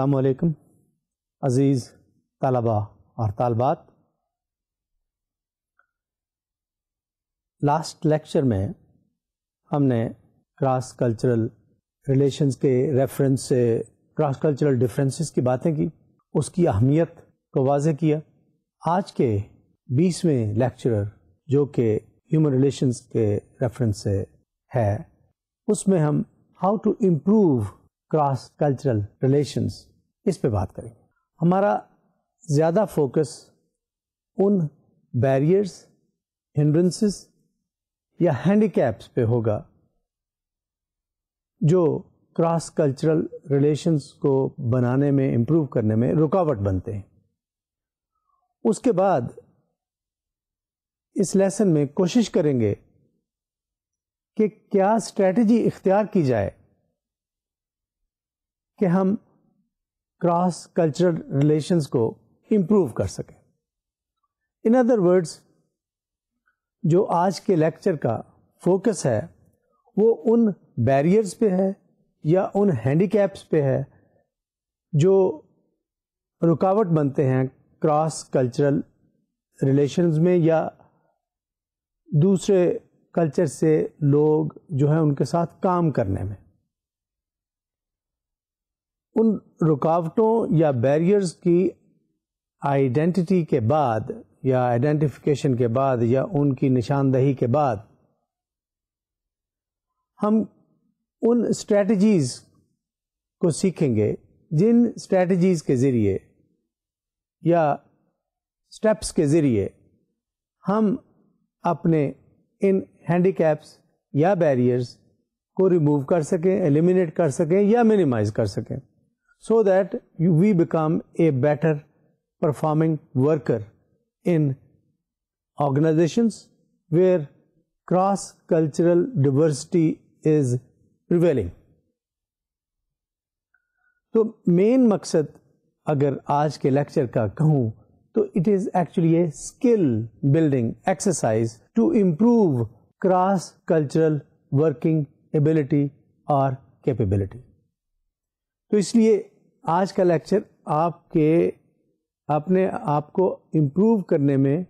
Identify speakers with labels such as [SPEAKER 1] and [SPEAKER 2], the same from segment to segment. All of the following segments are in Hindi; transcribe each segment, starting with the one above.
[SPEAKER 1] असलकम अज़ीज़ तलबा और तालबात लास्ट लेक्चर में हमने क्रॉस कल्चरल रिलेशंस के रेफरेंस से क्रॉस कल्चरल डिफरेंसेस की बातें की उसकी अहमियत को वाजह किया आज के बीसवें लेक्चरर जो कि ह्यूमन रिलेशंस के रेफरेंस से है उसमें हम how to improve cross cultural relations इस पे बात करेंगे हमारा ज़्यादा फोकस उन बैरियर्स हिंड्रेंसेस या हैंडीकैप्स पे होगा जो क्रॉस कल्चरल रिलेशंस को बनाने में इम्प्रूव करने में रुकावट बनते हैं उसके बाद इस लेसन में कोशिश करेंगे कि क्या स्ट्रेटजी इख्तियार की जाए कि हम क्रॉस कल्चरल रिलेशंस को इम्प्रूव कर सकें इन अदर वर्ड्स जो आज के लेक्चर का फोकस है वो उन बैरियर्स पे है या उन हैंडीकैप्स पे है जो रुकावट बनते हैं क्रॉस कल्चरल रिलेशंस में या दूसरे कल्चर से लोग जो हैं उनके साथ काम करने में उन रुकावटों या बैरियर्स की आइडेंटिटी के बाद या आइडेंटिफिकेशन के बाद या उनकी निशानदही के बाद हम उन स्ट्रेटजीज को सीखेंगे जिन स्ट्रेटजीज के ज़रिए या स्टेप्स के ज़रिए हम अपने इन हैंडीकैप्स या बैरियर्स को रिमूव कर सकें एलिमिनेट कर सकें या मिनिमाइज कर सकें so that you, we become a better performing worker in organizations where cross cultural diversity is prevailing. main मेन agar aaj ke lecture ka का to it is actually a skill building exercise to improve cross-cultural working ability or capability. تو اس لیے आज का लेक्चर आपके अपने आप को इम्प्रूव करने में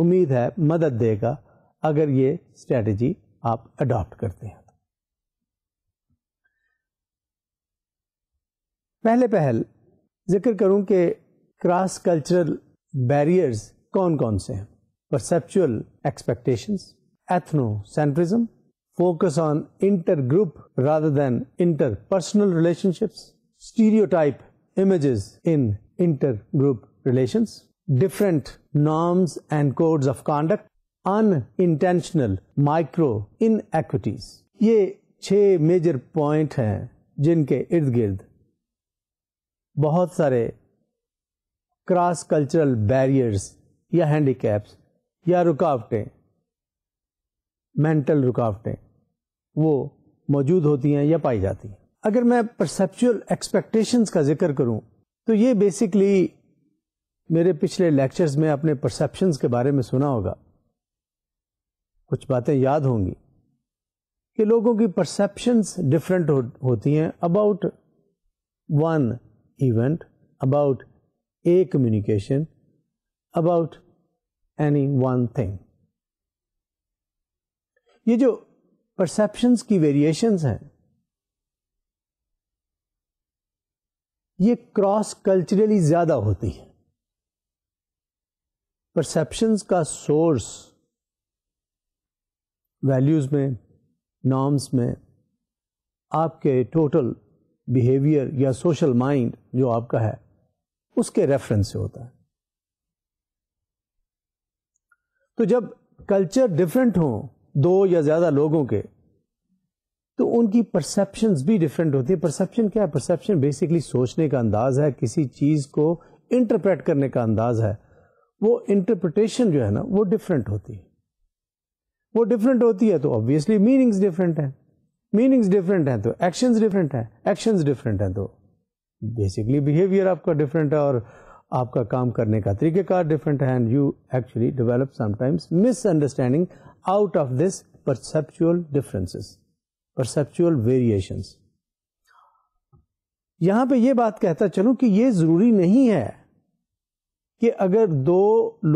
[SPEAKER 1] उम्मीद है मदद देगा अगर ये स्ट्रेटजी आप अडॉप्ट करते हैं पहले पहल जिक्र करूं कि क्रॉस कल्चरल बैरियर्स कौन कौन से हैं perceptual expectation ethnocentrism focus on intergroup rather than interpersonal relationships stereotype images in intergroup relations, different norms and codes of conduct, unintentional micro inequities. ये छह मेजर पॉइंट हैं जिनके इर्द गिर्द बहुत सारे क्रॉस कल्चरल बैरियर्स या हैंडीकैप्स या रुकावटें मेंटल रुकावटें वो मौजूद होती हैं या पाई जाती हैं अगर मैं परसेप्चुअल एक्सपेक्टेशंस का जिक्र करूं तो ये बेसिकली मेरे पिछले लेक्चर्स में अपने परसेप्शंस के बारे में सुना होगा कुछ बातें याद होंगी कि लोगों की परसेप्शंस डिफरेंट हो, होती हैं about one event about a communication about any one thing ये जो परसेप्शंस की वेरिएशंस हैं ये क्रॉस कल्चरली ज्यादा होती है परसेप्शंस का सोर्स वैल्यूज़ में नॉर्म्स में आपके टोटल बिहेवियर या सोशल माइंड जो आपका है उसके रेफरेंस से होता है तो जब कल्चर डिफरेंट हो दो या ज़्यादा लोगों के तो उनकी परसेप्शन भी डिफरेंट होती है परसेप्शन क्या है परसेप्शन बेसिकली सोचने का अंदाज है किसी चीज़ को इंटरप्रेट करने का अंदाज है वो इंटरप्रटेशन जो है ना वो डिफरेंट होती है वो डिफरेंट होती है तो ऑब्वियसली मीनिंग्स डिफरेंट हैं मीनिंग्स डिफरेंट हैं तो एक्शंस डिफरेंट हैं एक्शंस डिफरेंट हैं तो बेसिकली बिहेवियर आपका डिफरेंट है और आपका काम करने का तरीकेकार डिफरेंट है and you actually develop sometimes misunderstanding out of this perceptual differences perceptual variations यहां पे ये बात कहता चलूं कि ये जरूरी नहीं है कि अगर दो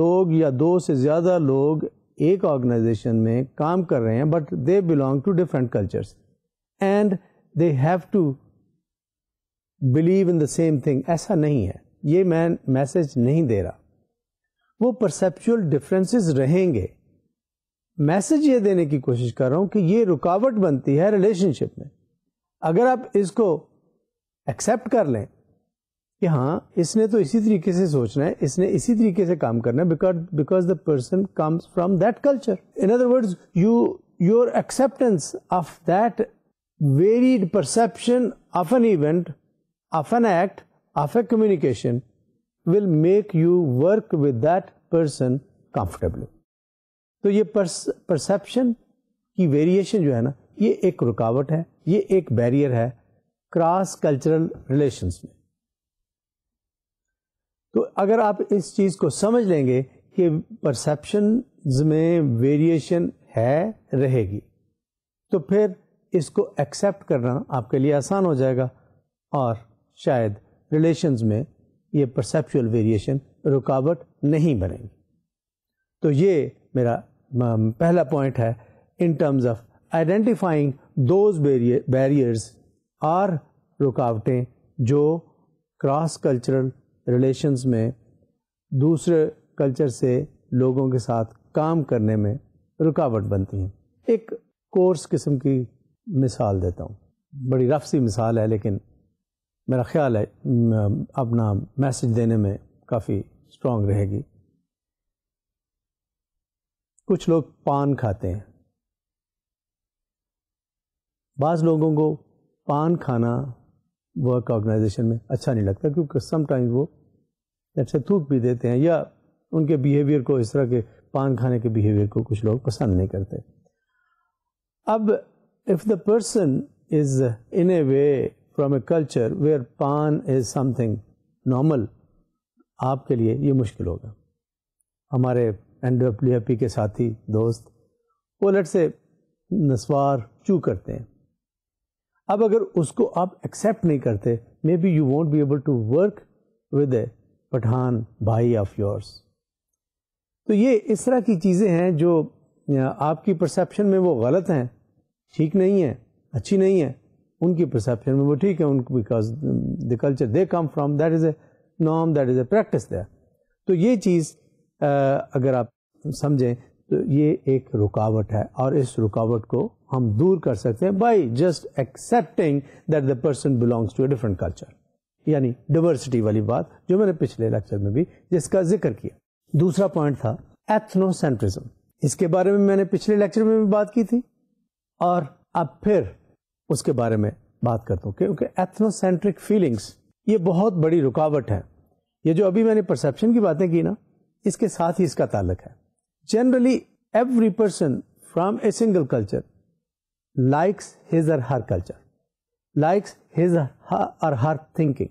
[SPEAKER 1] लोग या दो से ज्यादा लोग एक ऑर्गेनाइजेशन में काम कर रहे हैं but they belong to different cultures and they have to believe in the same thing ऐसा नहीं है ये मैं मैसेज नहीं दे रहा वो परसेप्चुअल डिफरेंसेस रहेंगे मैसेज ये देने की कोशिश कर रहा हूं कि ये रुकावट बनती है रिलेशनशिप में अगर आप इसको एक्सेप्ट कर लें कि हाँ इसने तो इसी तरीके से सोचना है इसने इसी तरीके से काम करना है because because the person comes from that culture in other words you your acceptance of that varied perception of an event of an act of a communication will make you work with that person comfortably. तो ये परसेप्शन की वेरिएशन जो है ना ये एक रुकावट है ये एक बैरियर है क्रॉस कल्चरल रिलेशंस में तो अगर आप इस चीज़ को समझ लेंगे कि परसेप्शन में वेरिएशन है रहेगी तो फिर इसको एक्सेप्ट करना आपके लिए आसान हो जाएगा और शायद रिलेशंस में ये परसेप्चुअल वेरिएशन रुकावट नहीं बनेगी तो ये मेरा Um, पहला पॉइंट है in terms of identifying those barriers or रुकावटें जो क्रॉस कल्चरल रिलेशंस में दूसरे कल्चर से लोगों के साथ काम करने में रुकावट बनती हैं एक कोर्स किस्म की मिसाल देता हूँ बड़ी रफ सी मिसाल है लेकिन मेरा ख्याल है अपना मैसेज देने में काफ़ी स्ट्रॉन्ग रहेगी कुछ लोग पान खाते हैं बाज़ लोगों को पान खाना वर्क ऑर्गेनाइजेशन में अच्छा नहीं लगता क्योंकि समटाइम्स वो जैसे थूक भी देते हैं या उनके बिहेवियर को इस तरह के पान खाने के बिहेवियर को कुछ लोग पसंद नहीं करते अब if the person is in a way from a culture where paan is something normal आपके लिए ये मुश्किल होगा हमारे एन डब्ल्यू के साथी दोस्त वो लट से नस्वार चू करते हैं अब अगर उसको आप एक्सेप्ट नहीं करते maybe you won't be able to work with a Pathan भाई ऑफ योर्स तो ये इस तरह की चीज़ें हैं जो आपकी परसेप्शन में वो गलत हैं ठीक नहीं है अच्छी नहीं है उनकी परसेप्शन में वो ठीक है उनको because the culture they come from that is a नॉम that is a practice that तो ये चीज़ अगर आप समझें तो ये एक रुकावट है और इस रुकावट को हम दूर कर सकते हैं by just accepting that the person belongs to a different culture यानी डिवर्सिटी वाली बात जो मैंने पिछले लेक्चर में भी जिसका जिक्र किया दूसरा पॉइंट था एथनोसेंट्रिज्म इसके बारे में मैंने पिछले लेक्चर में भी बात की थी और अब फिर उसके बारे में बात करता हूँ क्योंकि एथनोसेंट्रिक फीलिंग्स ये बहुत बड़ी रुकावट है ये जो अभी मैंने परसेप्शन की बातें की ना इसके साथ ही इसका ताल्लक है generally every person from a single culture likes his और हर कल्चर लाइक्स हिज और हर थिंकिंग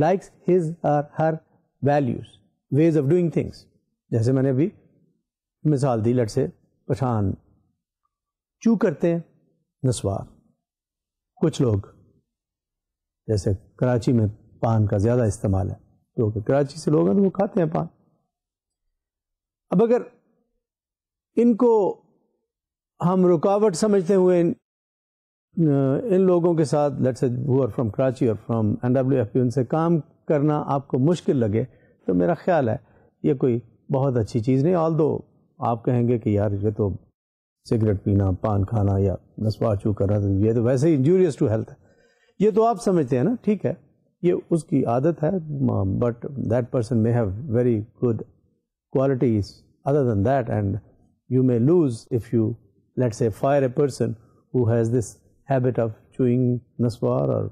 [SPEAKER 1] लाइक्स हिज और her values ways of doing things जैसे मैंने अभी मिसाल दी लट से पठान चू करते हैं नस्वार कुछ लोग जैसे कराची में पान का ज़्यादा इस्तेमाल है तो कराची से लोग हैं तो वो खाते हैं पान अब अगर इनको हम रुकावट समझते हुए इन, इन लोगों के साथ लेट्स वो आर फ्रॉम कराची और फ्राम एन डब्ल्यू एफ उनसे काम करना आपको मुश्किल लगे तो मेरा ख्याल है ये कोई बहुत अच्छी चीज़ नहीं ऑल दो आप कहेंगे कि यार ये तो सिगरेट पीना पान खाना या नस्वा चू करना तो ये तो वैसे ही इंजूरियस टू हेल्थ है ये तो आप समझते हैं ना ठीक है ये उसकी आदत है but that person may have very good qualities other than that and you may lose if you let's say fire a person who has this habit of chewing naswar or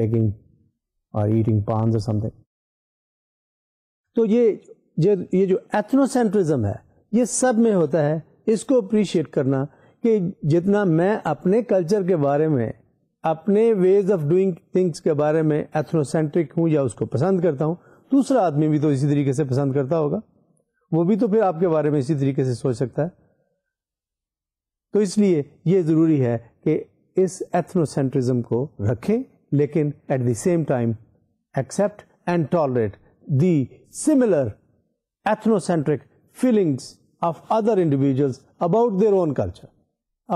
[SPEAKER 1] taking or eating pans or something. ye ye ये जो एथनोसेंट्रिज्म है ये सब में होता है इसको अप्रिशिएट करना कि जितना मैं अपने कल्चर के बारे में अपने वेज ऑफ डूइंग थिंग्स के बारे में एथनोसेंट्रिक हूँ या उसको पसंद करता हूँ दूसरा आदमी भी तो इसी तरीके से पसंद करता होगा वो भी तो फिर आपके बारे में इसी तरीके से सोच सकता है तो इसलिए ये ज़रूरी है कि इस एथनोसेंट्रिज्म को रखें लेकिन at the same time accept and tolerate the similar ethnocentric feelings of other individuals about their own culture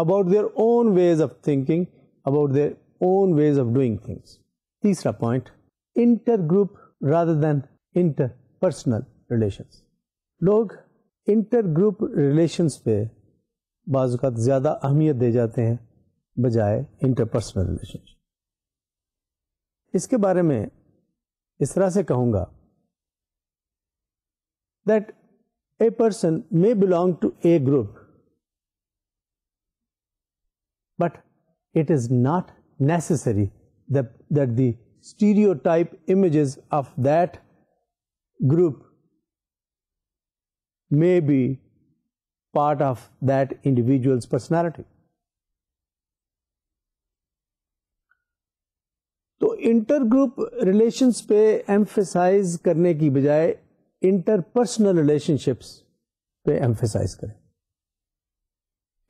[SPEAKER 1] about their own ways of thinking about their own ways of doing things तीसरा point intergroup rather than interpersonal relations. लोग इंटर ग्रुप रिलेशंस पे बाज़ात ज़्यादा अहमियत दे जाते हैं बजाय इंटरपर्सनल रिलेशनशिप इसके बारे में इस तरह से कहूँगा that a person may belong to a group but it is not necessary that, that the stereotype images of that group may be part of that individual's personality. तो इंटर ग्रुप रिलेशंस पे एम्फेसाइज करने की बजाय इंटरपर्सनल रिलेशनशिप्स पे एम्फेसाइज करें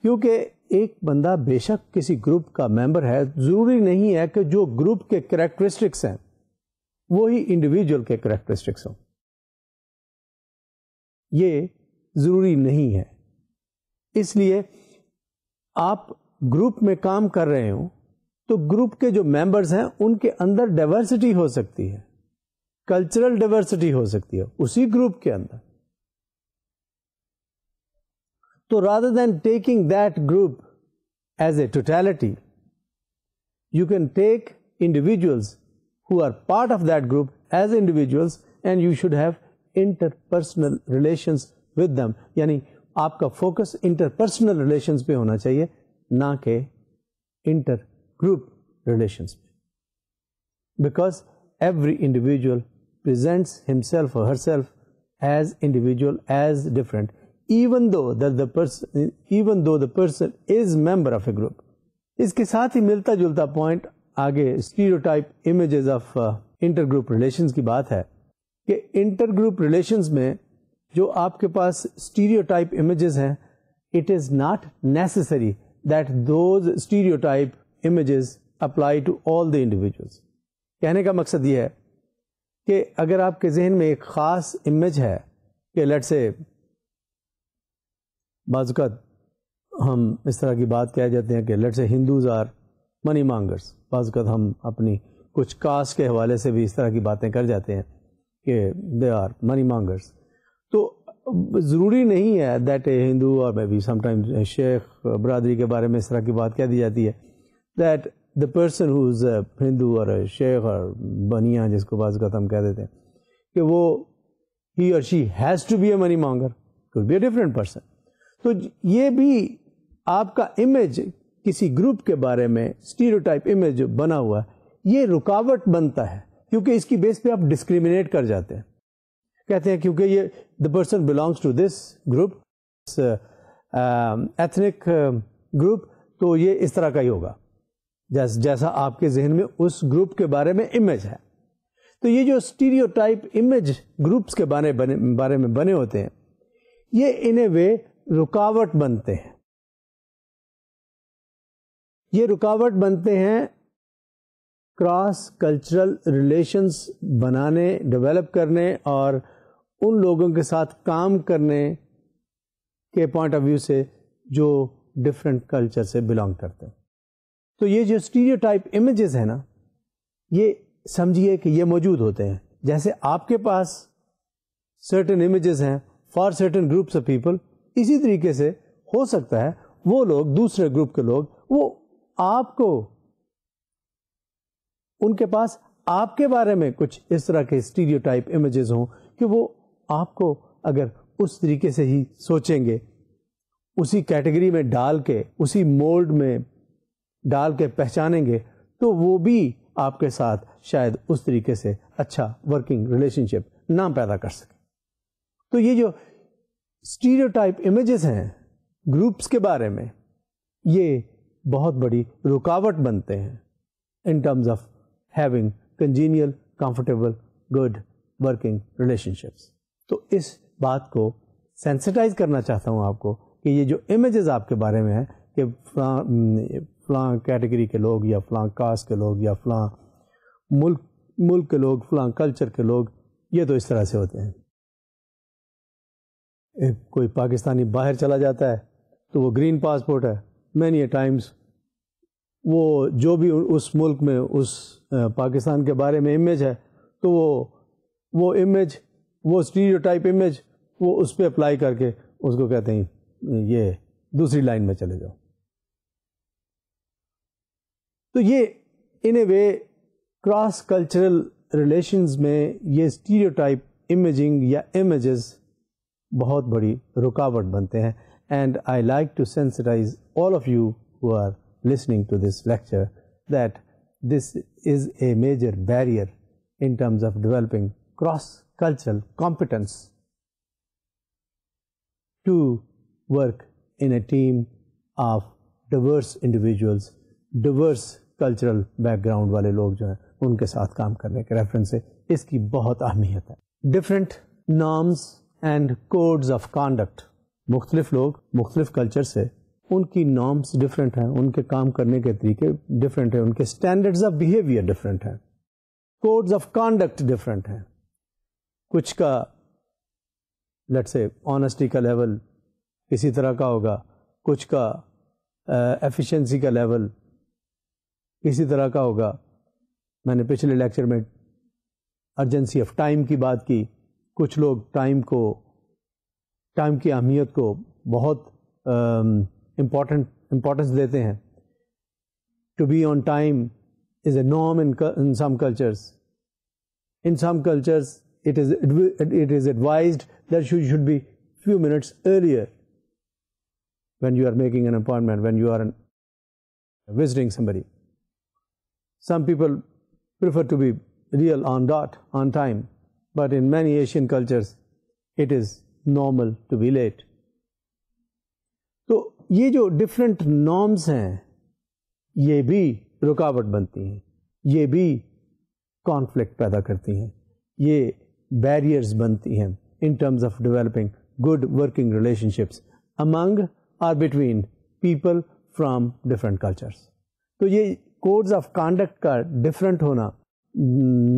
[SPEAKER 1] क्योंकि एक बंदा बेशक किसी ग्रुप का मेंबर है ज़रूरी नहीं है कि जो ग्रुप के करेक्टरिस्टिक्स हैं वो ही इंडिविजुअल के करेक्टरिस्टिक्स हों ये ज़रूरी नहीं है इसलिए आप ग्रुप में काम कर रहे हो तो ग्रुप के जो मेंबर्स हैं उनके अंदर डाइवर्सिटी हो सकती है कल्चरल डाइवर्सिटी हो सकती है उसी ग्रुप के अंदर तो rather than taking that group as a totality, you can take individuals who are part of that group as individuals and you should have interpersonal relations with them. यानी आपका फोकस इंटरपर्सनल रिलेशंस पे होना चाहिए ना कि इंटर ग्रुप रिलेशंस पे because every individual presents himself और herself as individual as different even though that the person even though the person is member of a group इसके साथ ही मिलता जुलता पॉइंट आगे stereotype images of intergroup relations की बात है कि इंटर ग्रुप रिलेशंस में जो आपके पास स्टीरियोटाइप इमेजेस हैं it is not necessary that those stereotype images apply to all the individuals कहने का मकसद ये है कि अगर आपके जहन में एक ख़ास इमेज है कि लेट से बाज़त हम इस तरह की बात कह जाते हैं कि let's say Hindus are money mongers बाज़त हम अपनी कुछ कास्ट के हवाले से भी इस तरह की बातें कर जाते हैं कि दे आर मनी मांगर्स तो ज़रूरी नहीं है दैट ए हिंदू और मे बी समाइम शेख बरदरी के बारे में इस तरह की बात कह दी जाती है that the person who is Hindu और शेख और बनिया जिसको बाज़त हम कह देते हैं कि वो ही और she has to be a money monger could be a different person तो ये भी आपका इमेज किसी ग्रुप के बारे में स्टीरियोटाइप इमेज जो बना हुआ है ये रुकावट बनता है क्योंकि इसकी बेस पे आप डिस्क्रिमिनेट कर जाते हैं कहते हैं क्योंकि ये the person belongs to this group ethnic group तो ये इस तरह का ही होगा जैस, जैसा आपके जहन में उस ग्रुप के बारे में इमेज है तो ये जो स्टीरियोटाइप इमेज ग्रुप्स के बारे बने बारे में बने होते हैं ये इन ए वे रुकावट बनते हैं ये रुकावट बनते हैं क्रॉस कल्चरल रिलेशंस बनाने डेवलप करने और उन लोगों के साथ काम करने के पॉइंट ऑफ व्यू से जो डिफरेंट कल्चर से बिलोंग करते हैं तो ये जो स्टीरियो टाइप इमेजेस है ना ये समझिए कि ये मौजूद होते हैं जैसे आपके पास सर्टन इमेज हैं for certain groups of people इसी तरीके से हो सकता है वो लोग दूसरे ग्रुप के लोग वो आपको उनके पास आपके बारे में कुछ इस तरह के स्टीरियोटाइप इमेजेस हों कि वो आपको अगर उस तरीके से ही सोचेंगे उसी कैटेगरी में डाल के उसी मोल्ड में डाल के पहचानेंगे तो वो भी आपके साथ शायद उस तरीके से अच्छा वर्किंग रिलेशनशिप ना पैदा कर सके तो ये जो स्टीरियोटाइप इमेजेस हैं ग्रुप्स के बारे में ये बहुत बड़ी रुकावट बनते हैं in terms of having congenial comfortable good working relationships तो इस बात को सेंसिटाइज करना चाहता हूँ आपको कि ये जो इमेजेस आपके बारे में है कि फलां फलां कैटेगरी के लोग या फलां कास्ट के लोग या फलां मुल्क मुल्क के लोग फलां कल्चर के लोग ये तो इस तरह से होते हैं कोई पाकिस्तानी बाहर चला जाता है तो वो ग्रीन पासपोर्ट है मैनी टाइम्स वो जो भी उस मुल्क में उस पाकिस्तान के बारे में इमेज है तो वो वो इमेज वो स्टीरियो टाइप इमेज वो उस पर अप्लाई करके उसको कहते हैं ये दूसरी लाइन में चले जाओ तो ये in a way cross cultural relations में ये स्टीरियो टाइप इमेजिंग या इमेज बहुत बड़ी रुकावट बनते हैं and I like to sensitise all of you who are listening to this lecture that this is a major barrier in terms of developing cross cultural competence to work in a team of diverse individuals diverse cultural background वाले लोग जो हैं उनके साथ काम करने के रेफरेंस से इसकी बहुत अहमियत है different norms and codes of conduct मुख्तलिफ लोग मुख्तलिफ कल्चर से उनकी नॉर्म्स डिफरेंट हैं उनके काम करने के तरीके डिफरेंट हैं उनके स्टैंडर्ड्स ऑफ बिहेवियर डिफरेंट हैं कोड्स ऑफ कॉन्डक्ट डिफरेंट हैं कुछ का लेट से ऑनेस्टी का लेवल इसी तरह का होगा कुछ का एफिशिएंसी uh, का लेवल इसी तरह का होगा मैंने पिछले लेक्चर में अर्जेंसी ऑफ टाइम की बात की कुछ लोग टाइम को टाइम की अहमियत को बहुत इम्पोर्टेंट इम्पोर्टेंस देते हैं to be on time is a norm in some cultures in some cultures it is it is advised that you should be few minutes earlier when you are making an appointment when you are visiting somebody some people prefer to be real on dot on time but in many Asian cultures it is normal to be late. तो ये जो different norms हैं ये भी रुकावट बनती हैं ये भी कॉन्फ्लिक्ट पैदा करती हैं ये बैरियर्स बनती हैं in terms of developing good working relationships among or between people from different cultures तो ये कोड्स ऑफ कांडक्ट का डिफरेंट होना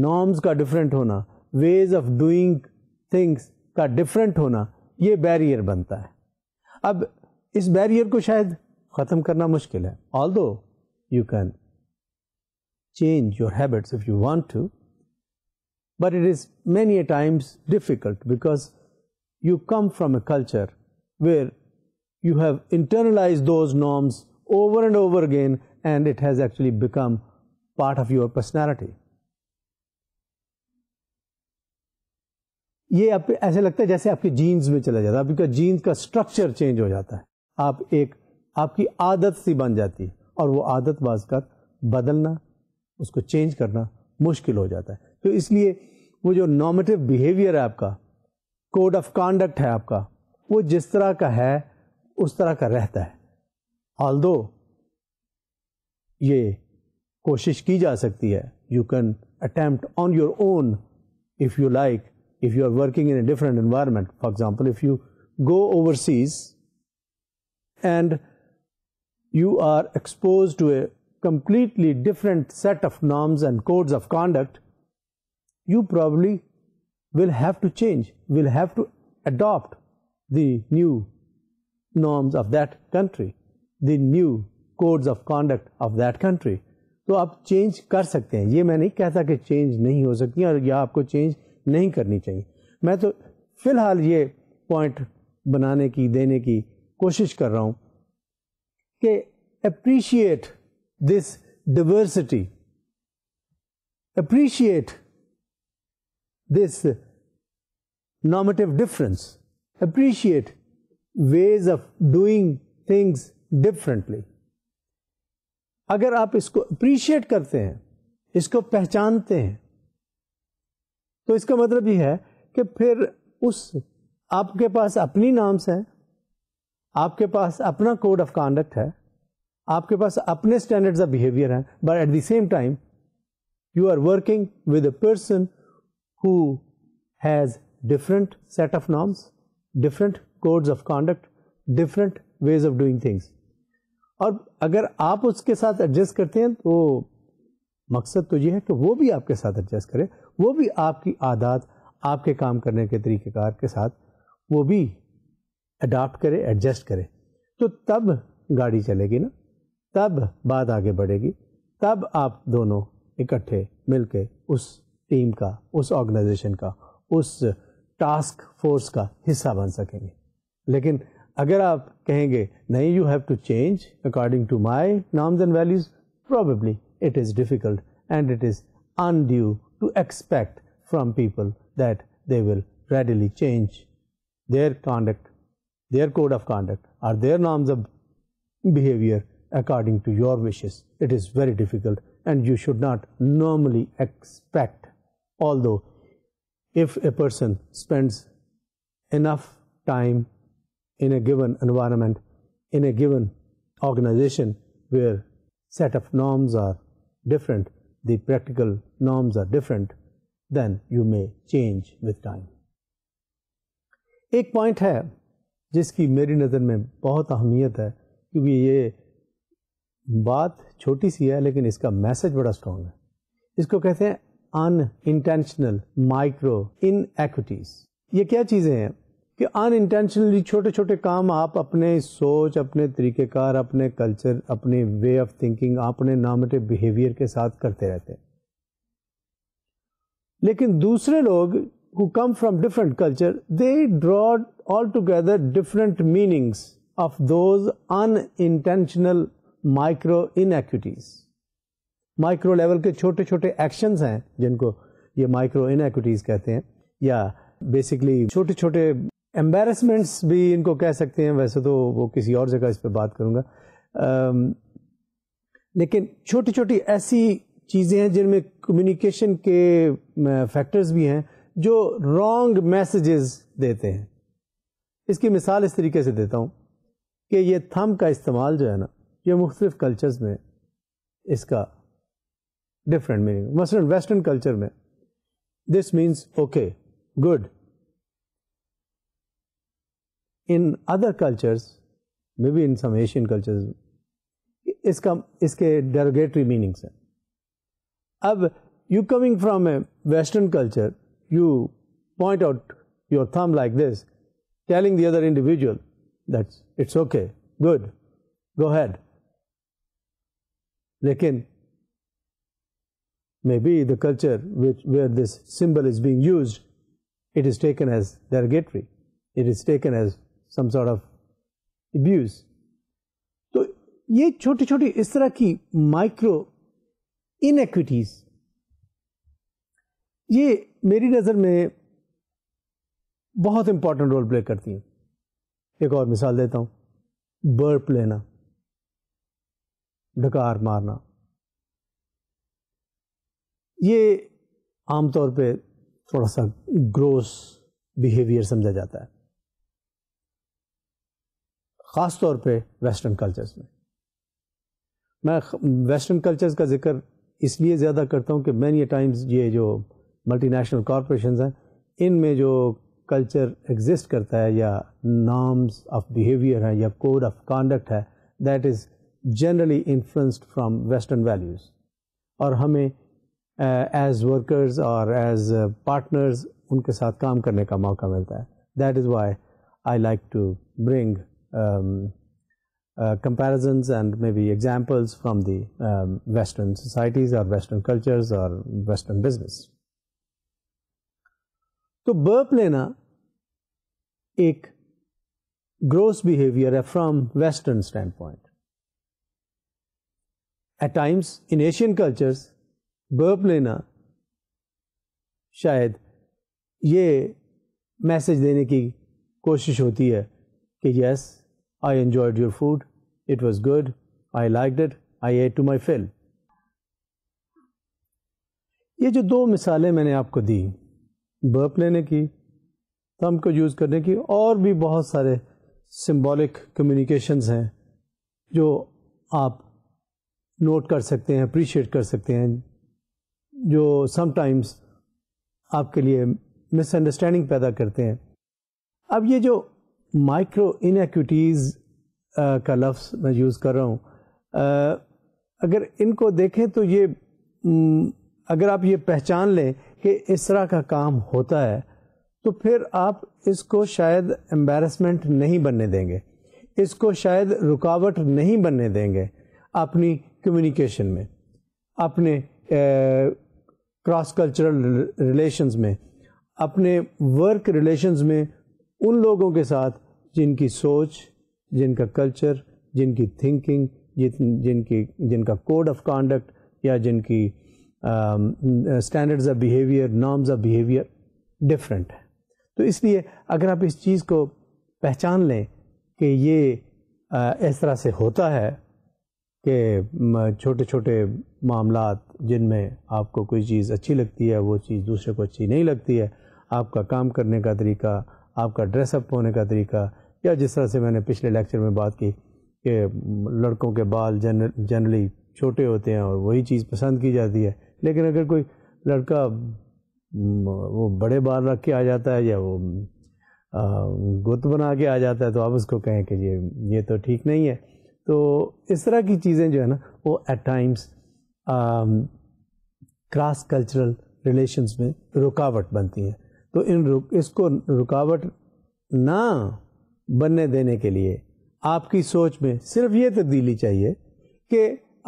[SPEAKER 1] नॉर्म्स का डिफरेंट होना वेज ऑफ डूइंग थिंग्स का डिफरेंट होना ये बैरियर बनता है अब इस बैरियर को शायद ख़त्म करना मुश्किल है although you can change your habits if you want to but it is many a times difficult because you come from a culture where you have internalized those norms over and over again and it has actually become part of your personality ये आप ऐसे लगता है जैसे आपके जीन्स में चला जाता है आपका जीन्स का स्ट्रक्चर चेंज हो जाता है आप एक आपकी आदत सी बन जाती है और वो आदत बाज कर बदलना उसको चेंज करना मुश्किल हो जाता है तो इसलिए वो जो नॉर्मेटिव बिहेवियर है आपका कोड ऑफ कॉन्डक्ट है आपका वो जिस तरह का है उस तरह का रहता है ऑल दो ये कोशिश की जा सकती है you can attempt on your own if you like if you are working in a different environment. For example, if you go overseas and you are exposed to a completely different set of norms and codes of conduct, you probably will have to change, will have to adopt the new norms of that country, the new codes of conduct of that country. तो आप चेंज कर सकते हैं ये मैं नहीं कहता कि चेंज नहीं हो सकती और या आपको change. नहीं करनी चाहिए मैं तो फ़िलहाल ये पॉइंट बनाने की देने की कोशिश कर रहा हूँ कि appreciate this diversity appreciate this normative difference appreciate ways of doing things differently अगर आप इसको अप्रिशिएट करते हैं इसको पहचानते हैं तो इसका मतलब ये है कि फिर उस आपके पास अपनी नाम्स हैं आपके पास अपना कोड ऑफ कॉन्डक्ट है आपके पास अपने स्टैंडर्ड्स ऑफ बिहेवियर हैं but at the same time you are working with a person who has different set of norms, different codes of conduct, different ways of doing things. और अगर आप उसके साथ एडजस्ट करते हैं तो मकसद तो ये है कि वो भी आपके साथ एडजस्ट करे वो भी आपकी आदत आपके काम करने के तरीक़ेकार के साथ वो भी अडाप्ट करे एडजस्ट करे तो तब गाड़ी चलेगी ना तब बात आगे बढ़ेगी तब आप दोनों इकट्ठे मिल उस टीम का उस ऑर्गेनाइजेशन का उस टास्क फोर्स का हिस्सा बन सकेंगे लेकिन अगर आप कहेंगे नहीं you have to change according to my norms and values it is difficult and it is un undue to expect from people that they will readily change their conduct, their code of conduct, or their norms of behavior according to your wishes. It is very difficult, and you should not normally expect. Although, if a person spends enough time in a given environment, in a given organization where set of norms are different, the practical norms are different, then you may change with time. एक पॉइंट है जिसकी मेरी नज़र में बहुत अहमियत है क्योंकि ये बात छोटी सी है लेकिन इसका मैसेज बड़ा स्ट्रॉन्ग है इसको कहते हैं अन इंटेंशनल माइक्रो इन ये क्या चीज़ें हैं कि इंटेंशनली छोटे छोटे काम आप अपने सोच अपने तरीक़ेकार अपने कल्चर अपने वे ऑफ थिंकिंग अपने नॉमेटिव बिहेवियर के साथ करते रहते हैं लेकिन दूसरे लोग who come from different culture they draw all together different meanings of those unintentional micro inequities micro level के छोटे छोटे एक्शन हैं जिनको ये माइक्रो इनएक्विटीज कहते हैं या बेसिकली छोटे छोटे एम्बेरसमेंट्स भी इनको कह सकते हैं वैसे तो वो किसी और जगह इस पर बात करूँगा लेकिन छोटी छोटी ऐसी चीज़ें हैं जिनमें कम्युनिकेशन के फैक्टर्स भी हैं जो रॉन्ग मैसेजेस देते हैं इसकी मिसाल इस तरीके से देता हूँ कि ये थम का इस्तेमाल जो है ना ये मुख्तलिफ कल्चर्स में इसका डिफरेंट मीनिंग मसलन वेस्टर्न कल्चर में this means okay good in other cultures, maybe in some Asian cultures, इसका इसके डेरोगेटरी मीनिंग्स हैं अब you coming from a western culture you point out your thumb like this telling the other individual that's it's okay good go head लेकिन maybe the culture which where this symbol is being used it is taken as derogatory. It is taken as some sort of abuse तो ये छोटी छोटी इस तरह की माइक्रो इनएक्विटीज ये मेरी नज़र में बहुत इंपॉर्टेंट रोल प्ले करती हैं एक और मिसाल देता हूँ बर्प लेना डकार मारना ये आमतौर पे थोड़ा सा ग्रोस बिहेवियर समझा जाता है ख़ास तौर पे वेस्टर्न कल्चर्स में मैं वेस्टर्न कल्चर्स का जिक्र इसलिए ज़्यादा करता हूँ कि मैनी टाइम्स ये जो मल्टीनेशनल कॉरपोरेशन हैं इनमें जो कल्चर एग्जिस्ट करता है या नॉर्म्स ऑफ बिहेवियर हैं या कोड ऑफ कॉन्डक्ट है that is generally influenced from western values और हमें एज uh, वर्कर्स और एज पार्टनर्स uh, उनके साथ काम करने का मौका मिलता है that is why I like to bring um, uh, comparisons and maybe examples from the um, Western societies or Western cultures or Western business. So burp lena ek gross behavior from Western standpoint. At times in Asian cultures burp lena shayad लेना message dene ki देने की कोशिश होती है कि I enjoyed your food. It was good. I liked it. I ate to my fill. ये जो दो मिसालें मैंने आपको दी बर्प लेने की थम को यूज़ करने की और भी बहुत सारे सिंबॉलिक कम्युनिकेशंस हैं जो आप नोट कर सकते हैं अप्रिशिएट कर सकते हैं जो समटाइम्स आपके लिए मिसअंडरस्टैंडिंग पैदा करते हैं अब ये जो माइक्रो इनएक्विटीज़ uh, का लफ्ज़ मैं यूज़ कर रहा हूँ uh, अगर इनको देखें तो ये mm, अगर आप ये पहचान लें कि इस तरह का काम होता है तो फिर आप इसको शायद एम्बेरसमेंट नहीं बनने देंगे इसको शायद रुकावट नहीं बनने देंगे अपनी कम्युनिकेशन में अपने क्रॉस कल्चरल रिलेशंस में अपने वर्क रिलेशंस में उन लोगों के साथ जिनकी सोच जिनका कल्चर जिनकी थिंकिंग जिन जिनकी जिनका कोड ऑफ कॉन्डक्ट या जिनकी standards of behaviour norms of behaviour different है तो इसलिए अगर आप इस चीज़ को पहचान लें कि ये आ, uh, इस तरह से होता है कि छोटे छोटे मामला जिनमें आपको कोई चीज़ अच्छी लगती है वो चीज़ दूसरे को अच्छी नहीं लगती है आपका काम करने का तरीका आपका ड्रेसअप होने का तरीका या जिस तरह से मैंने पिछले लेक्चर में बात की कि लड़कों के बाल जन जनरली छोटे होते हैं और वही चीज़ पसंद की जाती है लेकिन अगर कोई लड़का वो बड़े बाल रख के आ जाता है या वो गुत बना के आ जाता है तो आप उसको कहें कि ये ये तो ठीक नहीं है तो इस तरह की चीज़ें जो है ना वो at times cross cultural relations में रुकावट बनती हैं तो इन रुक इसको रुकावट ना बनने देने के लिए आपकी सोच में सिर्फ ये तब्दीली चाहिए कि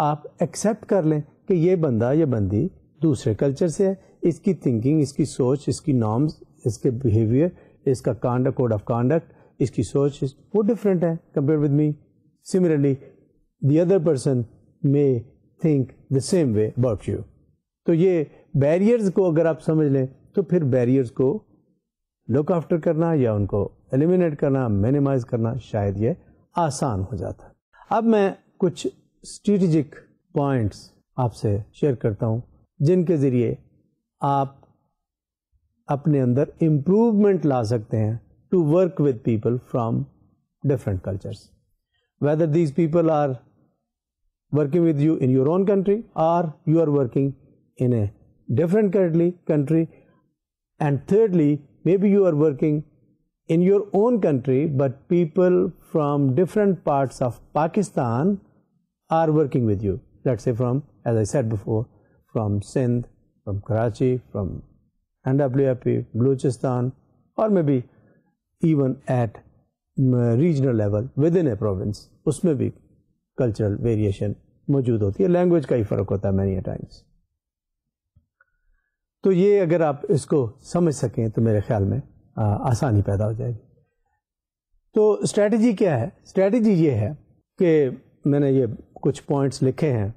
[SPEAKER 1] आप एक्सेप्ट कर लें कि ये बंदा ये बंदी दूसरे कल्चर से है इसकी थिंकिंग इसकी सोच इसकी नॉर्म्स इसके बिहेवियर इसका कांडक्ट कोड ऑफ कांडक्ट इसकी सोच वो डिफरेंट है compare with me similarly the other person may think the same way about you तो ये बैरियर्स को अगर आप समझ लें तो फिर बैरियर्स को लुक आफ्टर करना या उनको एलिमिनेट करना मिनिमाइज करना शायद ये आसान हो जाता अब मैं कुछ स्ट्रेटिजिक पॉइंट्स आपसे शेयर करता हूँ जिनके ज़रिए आप अपने अंदर इम्प्रूवमेंट ला सकते हैं to work with people from different cultures whether these people are working with you in your own country or you are working in a different country country And thirdly, maybe you are working in your own country, but people from different parts of Pakistan are working with you. Let's say from, as I said before, from Sindh, from Karachi, from NWIP, Balochistan, or maybe even at regional level within a province उसमें भी कल्चरल वेरिएशन मौजूद होती है लैंग्वेज का ही फ़र्क होता है मैनी टाइम्स तो ये अगर आप इसको समझ सकें तो मेरे ख्याल में आ, आसानी पैदा हो जाएगी तो स्ट्रेटजी क्या है स्ट्रेटजी ये है कि मैंने ये कुछ पॉइंट्स लिखे हैं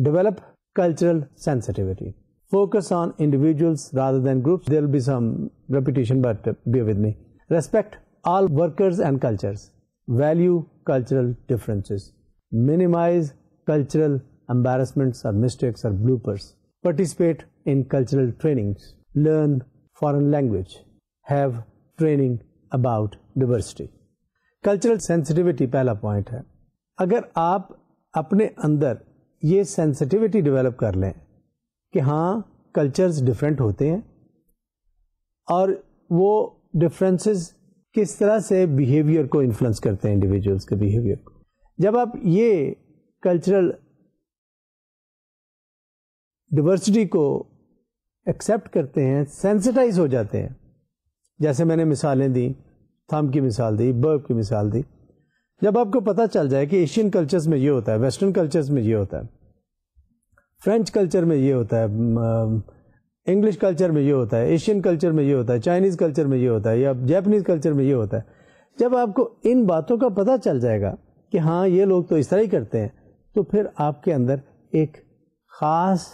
[SPEAKER 1] develop cultural sensitivity focus on individuals rather than groups there be some repetition but bear with me respect all workers and cultures value cultural differences minimise cultural embarrassments और मिस्टेक्स और bloopers participate in cultural trainings, learn foreign language, have training about diversity. Cultural sensitivity पहला पॉइंट है अगर आप अपने अंदर ये सेंसिटिविटी डेवलप कर लें कि हाँ कल्चर्स डिफरेंट होते हैं और वो डिफरेंसेस किस तरह से बिहेवियर को इन्फ्लुएंस करते हैं इंडिविजुअल्स के बिहेवियर को जब आप ये कल्चरल डिवर्सिटी को एक्सेप्ट करते हैं सेंसिटाइज हो जाते हैं जैसे मैंने मिसालें दी थम की मिसाल दी बर्ब की मिसाल दी जब आपको पता चल जाए कि एशियन कल्चर्स में ये होता है वेस्टर्न कल्चर्स में ये होता है फ्रेंच कल्चर में ये होता है इंग्लिश कल्चर में ये होता है एशियन कल्चर में ये होता है चाइनीज़ कल्चर में ये होता है या जैपनीज़ कल्चर में ये होता है जब आपको इन बातों का पता चल जाएगा कि हाँ ये लोग तो इस तरह ही करते हैं तो फिर आपके अंदर एक ख़ास